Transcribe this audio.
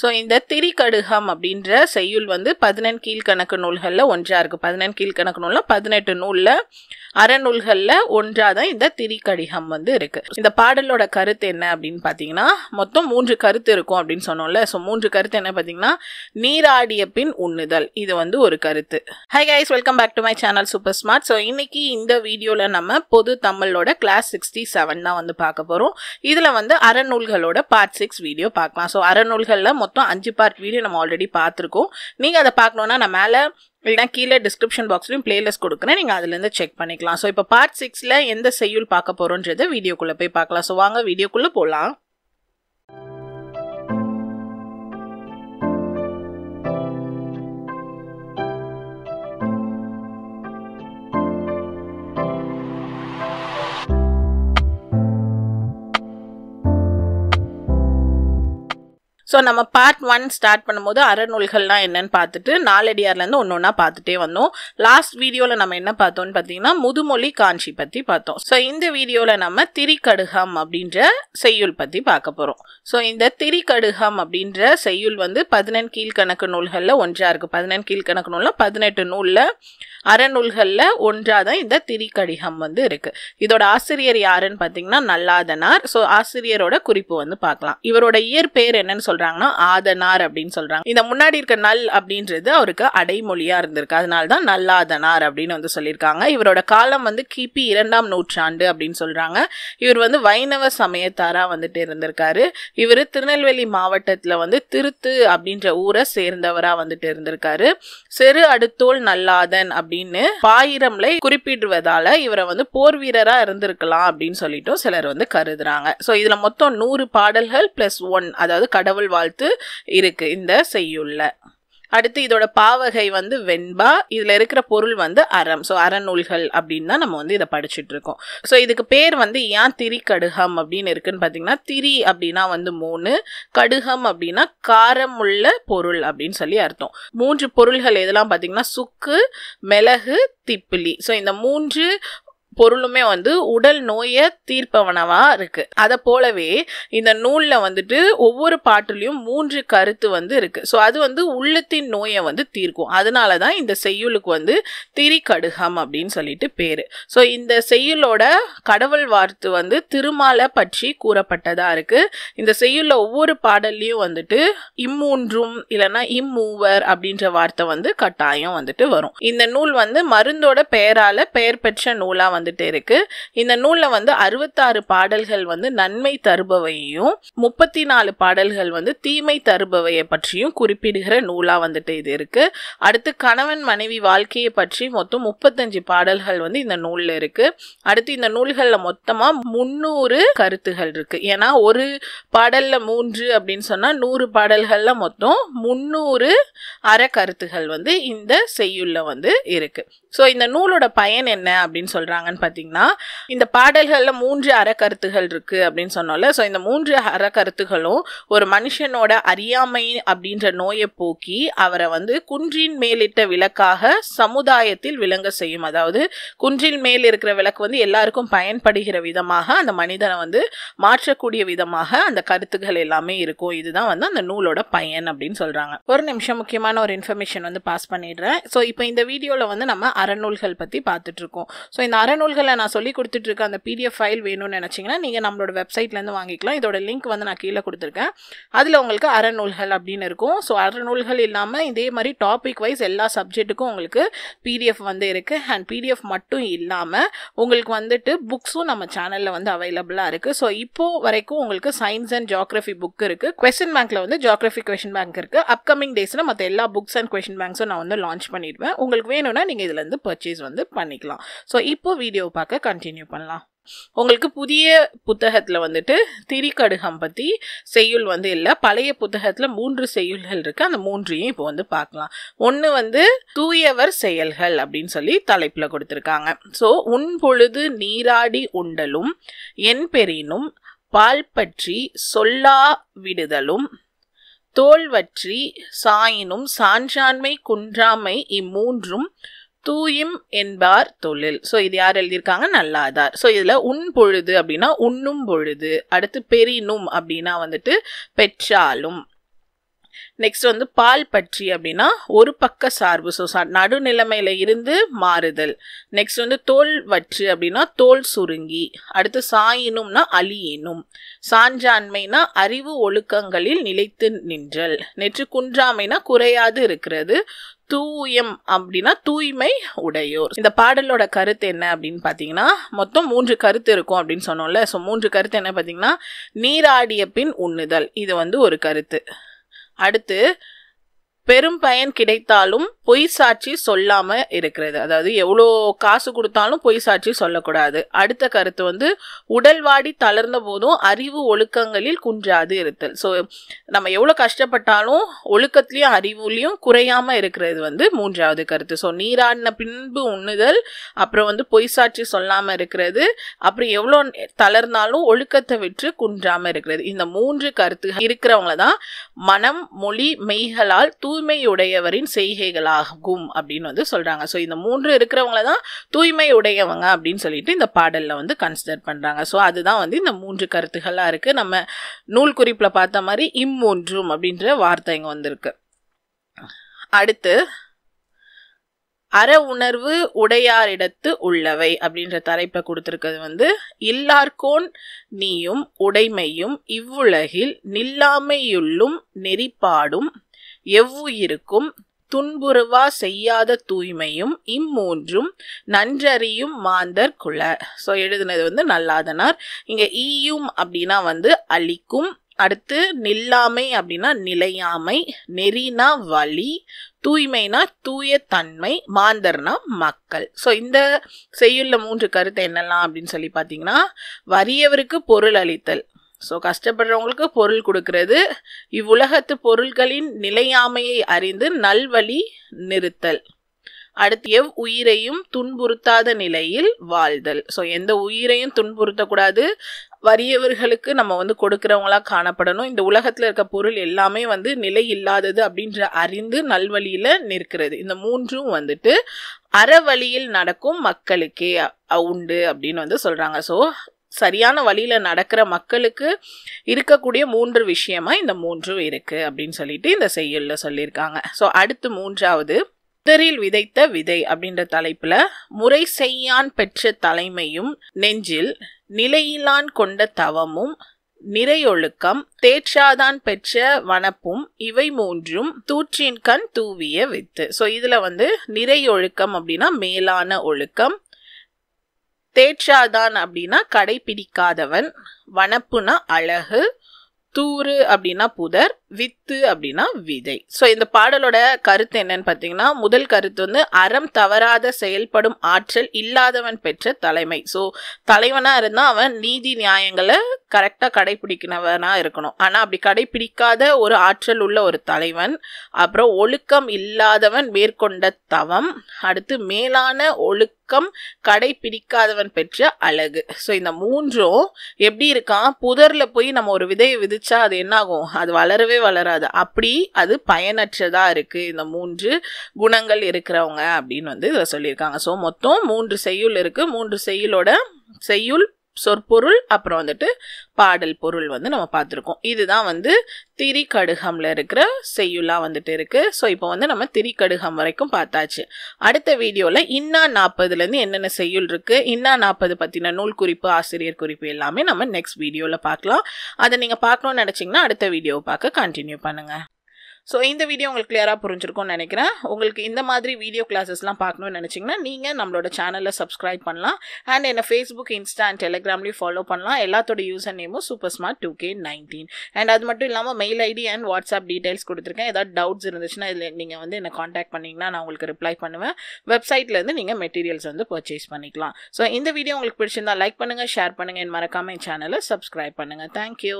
so இந்த திரிகடுகம் அப்படின்ற செய்யுள் வந்து பதினெண் கீழ்கணக்கு நூல்களில் ஒன்றாக இருக்குது பதினெண் கீழ்கணக்கு நூலில் பதினெட்டு நூலில் அறநூல்களில் ஒன்றாக தான் இந்த திரிகடிகம் வந்து இருக்குது இந்த பாடலோட கருத்து என்ன அப்படின்னு பார்த்தீங்கன்னா மொத்தம் மூன்று கருத்து இருக்கும் அப்படின்னு சொன்னோம்ல ஸோ மூன்று கருத்து என்ன பார்த்தீங்கன்னா நீராடிய பின் உண்ணுதல் இது வந்து ஒரு கருத்து hi guys welcome back to my channel super smart so இன்னைக்கு இந்த வீடியோவில் நம்ம பொது தமிழோட கிளாஸ் சிக்ஸ்டி செவன் தான் வந்து பார்க்க போகிறோம் இதில் வந்து அறநூல்களோட பார்ட் சிக்ஸ் வீடியோ பார்க்கலாம் ஸோ அறநூல்களில் மொத்தம் அஞ்சு பார்ட் வீடியோ நம்ம ஆல்ரெடி பார்த்துருக்கோம் நீங்கள் அதை பார்க்கணுன்னா நான் மேலே இல்லைனா கீழே டிஸ்கிரிப்ஷன் பாக்ஸ்லையும் பிளேலிஸ்ட் கொடுக்குறேன் நீங்கள் அதுலேருந்து செக் பண்ணிக்கலாம் ஸோ இப்போ பார்ட் சிக்ஸில் எந்த செய்யுள் பார்க்க போகிறோன்றது வீடியோக்குள்ளே போய் பார்க்கலாம் ஸோ வாங்க வீடியோக்குள்ளே போகலாம் ஸோ நம்ம பார்ட் ஒன் ஸ்டார்ட் பண்ணும்போது அறநூல்கள்லாம் என்னன்னு பார்த்துட்டு நாலடியார்லேருந்து ஒன்று ஒன்றா பார்த்துட்டே வந்தோம் லாஸ்ட் வீடியோவில் நம்ம என்ன பார்த்தோம்னு பார்த்தீங்கன்னா முதுமொழி காஞ்சி பற்றி பார்த்தோம் ஸோ இந்த வீடியோவில் நம்ம திரிகடுகம் அப்படின்ற செய்யுள் பற்றி பார்க்க போகிறோம் ஸோ இந்த திரிகடுகம் அப்படின்ற செய்யுள் வந்து பதினெண் கீழ்கணக்கு நூல்களில் ஒன்றாக இருக்குது பதினெண் கீழ்கணக்கு நூலில் பதினெட்டு நூலில் அறநூல்களில் ஒன்றாக தான் இந்த திரிகடிகம் வந்து இருக்குது இதோட ஆசிரியர் யாருன்னு பார்த்தீங்கன்னா நல்லாதனார் ஸோ ஆசிரியரோட குறிப்பு வந்து பார்க்கலாம் இவரோட இயற்பெயர் என்னன்னு சொல்கிறேன் சொல்றாங்கன்னா ஆதனார் அப்படின்னு சொல்றாங்க இந்த முன்னாடி இருக்க நல் அப்படின்றது அவருக்கு அடைமொழியா இருந்திருக்கு அதனால தான் நல்லாதனார் அப்படின்னு வந்து சொல்லியிருக்காங்க இவரோட காலம் வந்து கிபி இரண்டாம் நூற்றாண்டு அப்படின்னு சொல்றாங்க இவர் வந்து வைணவ சமயத்தாரா வந்துட்டு இருந்திருக்காரு இவர் திருநெல்வேலி மாவட்டத்தில் வந்து திருத்து அப்படின்ற ஊரை சேர்ந்தவரா வந்துட்டு இருந்திருக்காரு செரு அடுத்தோல் நல்லாதன் அப்படின்னு பாயிரம்ல குறிப்பிடுவதால இவரை வந்து போர் வீரரா இருந்திருக்கலாம் அப்படின்னு சொல்லிட்டு சிலர் வந்து கருதுறாங்க ஸோ இதுல மொத்தம் நூறு பாடல்கள் பிளஸ் ஒன் அதாவது கடவுள் வாழ்த்து இருக்கு இந்த செய்யுள்ள அடுத்து இதோட பாவகை வந்து வெண்பா இதில் இருக்கிற பொருள் வந்து அறம் ஸோ அறநூல்கள் அப்படின்னு தான் நம்ம வந்து இதை படிச்சுட்டு இருக்கோம் ஸோ இதுக்கு பேர் வந்து ஏன் திரி கடுகம் அப்படின்னு இருக்குன்னு பார்த்தீங்கன்னா திரி அப்படின்னா வந்து மூணு கடுகம் அப்படின்னா காரமுள்ள பொருள் அப்படின்னு சொல்லி அர்த்தம் மூன்று பொருள்கள் எதெல்லாம் பார்த்தீங்கன்னா சுக்கு மிளகு திப்பிலி ஸோ இந்த மூன்று பொருளுமே வந்து உடல் நோயை தீர்ப்பவனவா இருக்கு அத போலவே இந்த நூலில் வந்துட்டு ஒவ்வொரு பாட்டுலயும் மூன்று கருத்து வந்து இருக்கு ஸோ அது வந்து உள்ளத்தின் நோயை வந்து தீர்க்கும் அதனால தான் இந்த செய்யுளுக்கு வந்து திரி கடுகம் அப்படின்னு சொல்லிட்டு பேர் ஸோ இந்த செய்யுளோட கடவுள் வார்த்து வந்து திருமாலை பற்றி கூறப்பட்டதா இருக்கு இந்த செய்யுள்ள ஒவ்வொரு பாடல்லையும் வந்துட்டு இம்மூன்றும் இல்லைன்னா இம்மூவர் அப்படின்ற வார்த்தை வந்து கட்டாயம் வந்துட்டு வரும் இந்த நூல் வந்து மருந்தோட பெயரால பெயர் பெற்ற நூலாக வந்து வந்துட்டே இருக்கு இந்த நூலில் வந்து அறுபத்தாறு பாடல்கள் வந்து நன்மை தருபவையும் முப்பத்தி நாலு பாடல்கள் வந்து தீமை தருபவையை பற்றியும் குறிப்பிடுகிற நூலாக வந்துட்டு இது இருக்கு அடுத்து கணவன் மனைவி வாழ்க்கையை பற்றி மொத்தம் முப்பத்தஞ்சு பாடல்கள் வந்து இந்த நூலில் இருக்கு அடுத்து இந்த நூல்களில் மொத்தமாக முந்நூறு கருத்துகள் இருக்கு ஏன்னா ஒரு பாடலில் மூன்று அப்படின்னு சொன்னால் நூறு பாடல்களில் மொத்தம் முந்நூறு அறக்கருத்துகள் வந்து இந்த செய்யுள்ள வந்து இருக்கு ஸோ இந்த நூலோட பயன் என்ன அப்படின்னு சொல்றாங்க என்னன்னு பார்த்தீங்கன்னா இந்த பாடல்களில் மூன்று அறக்கருத்துகள் இருக்குது அப்படின்னு சொன்னோம்ல ஸோ இந்த மூன்று அறக்கருத்துகளும் ஒரு மனுஷனோட அறியாமை அப்படின்ற நோயை போக்கி அவரை வந்து குன்றின் மேலிட்ட விளக்காக சமுதாயத்தில் விளங்க செய்யும் அதாவது குன்றின் மேல் இருக்கிற விளக்கு வந்து எல்லாருக்கும் பயன்படுகிற விதமாக அந்த மனிதனை வந்து மாற்றக்கூடிய விதமாக அந்த கருத்துக்கள் எல்லாமே இருக்கும் இதுதான் வந்து அந்த நூலோட பயன் அப்படின்னு சொல்கிறாங்க ஒரு நிமிஷம் முக்கியமான ஒரு இன்ஃபர்மேஷன் வந்து பாஸ் பண்ணிடுறேன் ஸோ இப்போ இந்த வீடியோவில் வந்து நம்ம அறநூல்கள் பற்றி பார்த்துட்ருக்கோம் ஸோ இந்த அறநூல் நூல்களை நான் சொல்லி கொடுத்துட்ருக்க அந்த பிடிஎஃப் ஃபைல் வேணும்னு நினச்சிங்கன்னா நீங்கள் நம்மளோட வெப்சைட்லேருந்து வாங்கிக்கலாம் இதோட லிங்க் வந்து நான் கீழே கொடுத்துருக்கேன் அதில் உங்களுக்கு அறநூல்கள் அப்படின்னு இருக்கும் ஸோ அறநூல்கள் இல்லாமல் இதே மாதிரி டாபிக் வைஸ் எல்லா சப்ஜெக்ட்டுக்கும் உங்களுக்கு பிடிஎஃப் வந்து இருக்குது அண்ட் பிடிஎஃப் மட்டும் இல்லாமல் உங்களுக்கு வந்துட்டு புக்ஸும் நம்ம சேனலில் வந்து அவைலபிளாக இருக்குது ஸோ இப்போது வரைக்கும் உங்களுக்கு சயின்ஸ் அண்ட் ஜாக்ரஃபி புக் இருக்குது கொஸ்டின் பேங்க்கில் வந்து ஜியாகிரஃபி கொஷின் பேங்க் இருக்குது அப்கமிங் டேஸில் மற்ற எல்லா புக்ஸ் அண்ட் கொஷின் பேங்க்ஸும் நான் வந்து லான்ச் பண்ணிடுவேன் உங்களுக்கு வேணும்னா நீங்கள் இதுலேருந்து பர்ச்சேஸ் வந்து பண்ணிக்கலாம் ஸோ இப்போ வீடியோ வீடியோவை பார்க்க கண்டினியூ பண்ணலாம் உங்களுக்கு புதிய புத்தகத்தில் வந்துட்டு திரிகடுகம் பற்றி செய்யுள் வந்து இல்லை பழைய புத்தகத்தில் மூன்று செய்யுள்கள் இருக்குது அந்த மூன்றையும் இப்போ வந்து பார்க்கலாம் ஒன்று வந்து தூயவர் செயல்கள் அப்படின்னு சொல்லி தலைப்பில் கொடுத்துருக்காங்க ஸோ உன் பொழுது நீராடி உண்டலும் என் பெறினும் பால் பற்றி சொல்லா விடுதலும் தோல்வற்றி சாயினும் சான்றாண்மை குன்றாமை இம்மூன்றும் தூயிம் என்பார் தொழில் ஸோ இது யார் எழுதியிருக்காங்க நல்லாதார் ஸோ இதில் உன் பொழுது அப்படின்னா உண்ணும் பொழுது அடுத்து பெரினும் அப்படின்னா வந்துட்டு பெற்றாலும் நெக்ஸ்ட் வந்து பால் பற்றி அப்படின்னா ஒரு பக்க சார்பு ஸோ நடுநிலைமையில் இருந்து மாறுதல் நெக்ஸ்ட் வந்து தோல் வற்று அப்படின்னா தோல் சுருங்கி அடுத்து சாயினும்னா அழியினும் சான்றாண்மைனா அறிவு ஒழுக்கங்களில் நிலைத்து நின்றல் நெற்று குன்றாமைனா குறையாது இருக்கிறது தூயம் அப்படின்னா தூய்மை உடையோர் இந்த பாடலோட கருத்து என்ன அப்படின்னு பார்த்தீங்கன்னா மொத்தம் மூன்று கருத்து இருக்கும் அப்படின்னு சொன்னோம்ல ஸோ மூன்று கருத்து என்ன பார்த்தீங்கன்னா நீராடிய பின் உண்ணுதல் இது வந்து ஒரு கருத்து அடுத்து பெரும் பயன் கிடைத்தாலும் பொய் சாட்சி சொல்லாம இருக்கிறது அதாவது எவ்வளோ காசு கொடுத்தாலும் பொய் சாட்சி சொல்லக்கூடாது அடுத்த கருத்து வந்து உடல்வாடி தளர்ந்த போதும் அறிவு ஒழுக்கங்களில் குன்றாது இருத்தல் ஸோ நம்ம எவ்வளோ கஷ்டப்பட்டாலும் ஒழுக்கத்திலையும் அறிவுலையும் குறையாம இருக்கிறது வந்து மூன்றாவது கருத்து ஸோ நீராடின பின்பு உண்ணுதல் அப்புறம் வந்து பொய் சாட்சி சொல்லாம இருக்கிறது அப்புறம் எவ்வளோ தளர்ந்தாலும் ஒழுக்கத்தை விற்று குன்றாம இருக்கிறது இந்த மூன்று கருத்து இருக்கிறவங்கள தான் மனம் மொழி மெய்களால் தூ தூய்மையுடையவரின் செய்கைகளாகும் அப்படின்னு வந்து சொல்கிறாங்க ஸோ இந்த மூன்று இருக்கிறவங்கள தான் தூய்மை உடையவங்க அப்படின்னு சொல்லிட்டு இந்த பாடலில் வந்து கன்சிடர் பண்ணுறாங்க ஸோ அதுதான் வந்து இந்த மூன்று கருத்துக்களாக இருக்குது நம்ம நூல் குறிப்பில் பார்த்த மாதிரி இம்மூன்றும் அப்படின்ற வார்த்தை இங்கே வந்திருக்கு அடுத்து அற உணர்வு உடையாரிடத்து உள்ளவை அப்படின்ற தலைப்பை கொடுத்துருக்கிறது வந்து இல்லார்கோன் நீயும் உடைமையும் இவ்வுலகில் நில்லாமையுள்ளும் நெறிப்பாடும் எவ்வுயிருக்கும் துன்புறுவா செய்யாத தூய்மையும் இம்மூன்றும் நன்றறியும் மாந்தர் குல ஸோ எழுதுனது வந்து நல்லாதனார் இங்கே ஈயும் அப்படின்னா வந்து அழிக்கும் அடுத்து நில்லாமை அப்படின்னா நிலையாமை நெறினா வழி தூய்மைனா தூய தன்மை மாந்தர்னா மக்கள் ஸோ இந்த செய்யுள்ள மூன்று கருத்து என்னெல்லாம் அப்படின்னு சொல்லி பார்த்தீங்கன்னா வறியவருக்கு பொருள் அளித்தல் ஸோ கஷ்டப்படுறவங்களுக்கு பொருள் கொடுக்கறது இவ்வுலகத்து பொருள்களின் நிலையாமையை அறிந்து நல்வழி நிறுத்தல் அடுத்து எவ் உயிரையும் துன்புறுத்தாத நிலையில் வாழ்தல் ஸோ எந்த உயிரையும் துன்புறுத்தக்கூடாது வறியவர்களுக்கு நம்ம வந்து கொடுக்குறவங்களா காணப்படணும் இந்த உலகத்தில் இருக்க பொருள் எல்லாமே வந்து நிலை இல்லாதது அப்படின்ற அறிந்து நல்வழியில் நிற்கிறது இந்த மூன்றும் வந்துட்டு அறவழியில் நடக்கும் மக்களுக்கே உண்டு அப்படின்னு வந்து சொல்கிறாங்க ஸோ சரியான வழியில் நடக்கிற மக்களுக்கு இருக்கக்கூடிய மூன்று விஷயமா இந்த மூன்றும் இருக்குது அப்படின்னு சொல்லிட்டு இந்த செய்யுளில் சொல்லியிருக்காங்க ஸோ அடுத்து மூன்றாவது முதலில் விதைத்த விதை அப்படின்ற தலைப்பில் முறை செய்யான் பெற்ற தலைமையும் நெஞ்சில் நிலையிலான் கொண்ட தவமும் நிறையொழுக்கம் தேற்றாதான் பெற்ற வனப்பும் இவை மூன்றும் தூற்றின் கண் தூவிய வித்து ஸோ இதில் வந்து நிறையொழுக்கம் அப்படின்னா மேலான ஒழுக்கம் தேற்றாதான் அப்படின்னா கடைபிடிக்காதவன் வனப்புனா அழகு தூறு அப்படின்னா புதர் வித்து அப்படின்னா விதை ஸோ இந்த பாடலோட கருத்து என்னன்னு பார்த்தீங்கன்னா முதல் கருத்து வந்து அறம் தவறாத செயல்படும் ஆற்றல் இல்லாதவன் பெற்ற தலைமை ஸோ தலைவனாக இருந்தால் அவன் நீதி நியாயங்களை கரெக்டாக கடைபிடிக்கிறவனாக இருக்கணும் ஆனால் அப்படி கடைபிடிக்காத ஒரு ஆற்றல் உள்ள ஒரு தலைவன் அப்புறம் ஒழுக்கம் இல்லாதவன் மேற்கொண்ட தவம் அடுத்து மேலான ஒழுக்க ஒழுக்கம் கடைபிடிக்காதவன் பெற்ற அழகு ஸோ இந்த மூன்றும் எப்படி இருக்கான் புதரில் போய் நம்ம ஒரு விதையை விதிச்சா அது என்னாகும் அது வளரவே வளராது அப்படி அது பயனற்றதாக இருக்குது இந்த மூன்று குணங்கள் இருக்கிறவங்க அப்படின்னு வந்து இதில் சொல்லியிருக்காங்க ஸோ மொத்தம் மூன்று செய்யுள் இருக்குது மூன்று செய்யுளோட செய்யுள் சொற்பொருள் அப்புறம் வந்துட்டு பாடல் பொருள் வந்து நம்ம பார்த்துருக்கோம் இதுதான் வந்து திரிகடுகம்ல இருக்கிற செய்யுலா வந்துட்டு இருக்குது ஸோ இப்போ வந்து நம்ம திரிகடுகம் வரைக்கும் பார்த்தாச்சு அடுத்த வீடியோவில் இன்னா நாற்பதுலேருந்து என்னென்ன செய்யுள் இருக்குது இன்னா நாற்பது பற்றின நூல் குறிப்பு ஆசிரியர் குறிப்பு எல்லாமே நம்ம நெக்ஸ்ட் வீடியோவில் பார்க்கலாம் அதை நீங்கள் பார்க்கணும்னு நினச்சிங்கன்னா அடுத்த வீடியோவை பார்க்க கண்டினியூ பண்ணுங்கள் ஸோ இந்த வீடியோ உங்களுக்கு கிளியராக புரிஞ்சிருக்கும்னு நினைக்கிறேன் உங்களுக்கு இந்த மாதிரி வீடியோ கிளாஸஸ்லாம் பார்க்கணும்னு நினச்சிங்கன்னா நீங்கள் நம்மளோட சேனலில் சப்ஸ்கிரைப் பண்ணலாம் அண்ட் என்னை ஃபேஸ்புக் இன்ஸ்டா அண்ட் டெலிகிராம்லேயும் ஃபாலோ பண்ணலாம் எல்லாத்தோட யூஸர் நேமும் super smart two K nineteen and அது மட்டும் இல்லாமல் mail ID and WhatsApp details கொடுத்துருக்கேன் ஏதாவது டவுட்ஸ் இருந்துச்சுன்னா இதில் நீங்கள் வந்து என்னை காண்டாக்ட் பண்ணிங்கன்னா நான் உங்களுக்கு ரிப்ளை பண்ணுவேன் வெப்சைட்லேருந்து நீங்கள் மெட்டீரியல்ஸ் வந்து பர்ச்சேஸ் பண்ணிக்கலாம் ஸோ இந்த வீடியோ உங்களுக்கு பிடிச்சிருந்தா லைக் பண்ணுங்கள் ஷேர் பண்ணுங்கள் என் மறக்காமல் என் சேனலை சப்ஸ்கிரைப் பண்ணுங்கள் தேங்க்யூ